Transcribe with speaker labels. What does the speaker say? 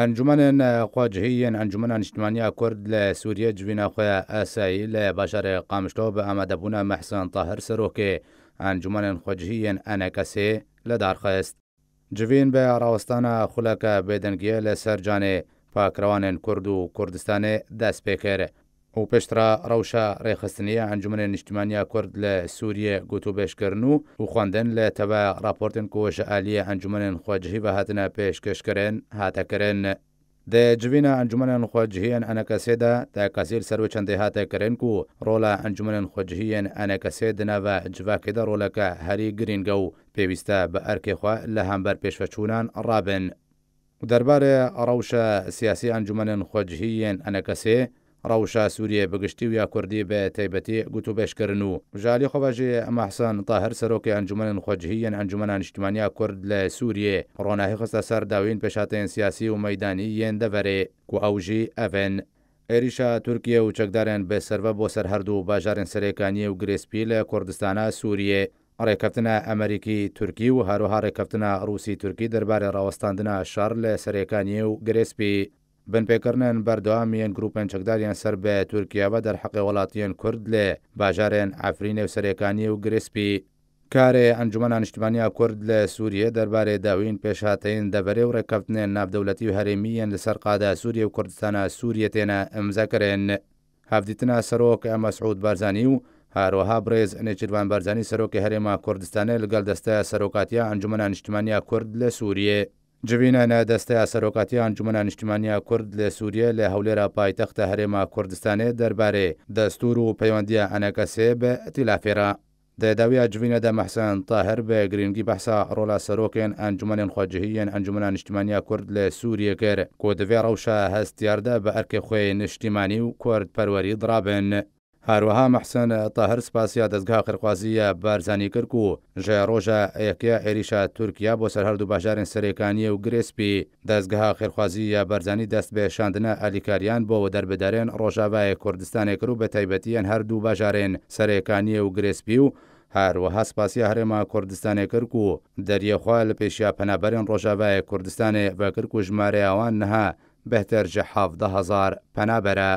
Speaker 1: ئەنجومەنێن خواجهیان ئەنجومەن نیشتمانیا کورد لە سووریە جوینە خۆیان ئاسایی لە باشارێ قامشتەوە بە ئامادەبوونە مەحسان تاهر سەرۆکێ ئەنجومەنێن خواجهیان ئەنەکەسێ لە دارخست. جوین بە ڕاوستانە خولەکە بێدەنگیە لە سەرجانێ پاکروانێن کورد و کوردستانی دەست پێکرێ. و پێشرا ڕەوشە ڕێخستنیە ئەنجومێن نیشتیمانیا کورد لە سووریە گوتوبێشکردن و و خواندن لە تەبە راپۆرتن کۆشە عالیە ئەنجومێن خواجهی بە هاتنە پێشکەشکرێن هاتەکەرێن دەجبینە ئەنجومەن خۆجهیان ئەنەکەسێدا تاکەسیل سەر و چەندی هاتەکەرێن و ڕۆڵە ئەنجومەن خۆجهیان ئەنەکەسێ دنەوە جوواکێدا ڕۆلەکە هەری گرینگە و پێویستە بە ئەرکێخوا لە هەمبەر پێشفەچوونان ڕابن. دەربارە ڕەوشە سیاسی ئەنجومەن خۆجهیان ئەنەکەسێ، ڕەوشا سووریە بگشتی و یا کوردی بە تایبەتی گوت و بەشکردن و ژالی خۆبژێ ئەمە حسان تا هەر سەرۆکی ئەنجومەن خۆجهیەن ئەنجومەنان نیشتمانیا کورد لە سووریێ ڕۆناهی خستە سەر داوین پێشاتەن سیاسی و مەدانی یەن دەبەرێ و ئەوژی ئەڤن عێریشا تورکیە و چەکدارێن بە سەرە بۆ سەر هەردوو باژارن سەرێکانیە و گرێسپی لە کوردستانە سووریێ ڕێکەفتنە ئەمریکی تورکی و هەروها ڕێکەفتنە رووسی تورکی دەربارە ڕاوەستاندنە شار لە سەرەکانی و گرێسپی بنپێکردن بەردەوامیان گروپەن چەکداریان سەر بە تورکیاوە دەرحەقی وڵاتیان کورد لێ باژارێن ئافرینێ و سەرەکانی و گرسپی کارێ ئەنجومە نیشتمانیا کورد لە سووریە دەربارەی داوین پێشاتین دەبەرێ و ڕێکەفتنێن نابدەولەتی و هەرێمیان لەسەر قادا سووریە و کوردستانە سووریە تێنە ئەمزەکرێن هەفتیتنا سەرۆک ئەمە سعود بارزانانی و هاروەها برێز نێچیروان بارزانانی سەرۆکی هەرێما کوردستانە لەگەڵ دەستە سەرۆکاتیا ئەنجومە نیشتمانیا کورد لە سووریە نه دسته سەرۆکاتیان انجمن نیشتیمانیا کورد لە سووریە لە هەولێرا پایتەختە هەرێما کوردستانێ دەربارەی دەستور و پەیوەندیە تلافرا د داوی دەداویە د محسن طاهر به گرینگی بەحسا رولا سروکن انجمن خوجهی انجمن نیشتیمانیا کورد لە سووریەکەر کۆ دەوێ ڕەوشە هەستیاردا بە به خۆی نیشتیمانی و کورد پەروەری درابن. هاروەها مەحسن تاهر سپاسیا دەستگا قرخوازیە بارزانانی کرد و ژێ ڕۆژە ئەیەکیا عێریشا تورکیا بۆ سەر هەردوو باژارن سەرەکانیە و گرێسپی دەستگەها خێرخوازیە بەرزانی دەست بێشاندنە ئەلیکاریان بۆەوە دەربدارێن ڕۆژاوایە کوردستانێک و بە تایبەتیان هەردوو باژارێن سەرەکانیە و گرێسپی و هەروەها سپاسی هەرێما کوردستانی کرک و دەریەخوا لە پێشیا پەنابەرێن ڕۆژاوایە کوردستانی بەکرک و ژمارە ئەوان نەها بەتەرجە 1هزار پەنابەرە.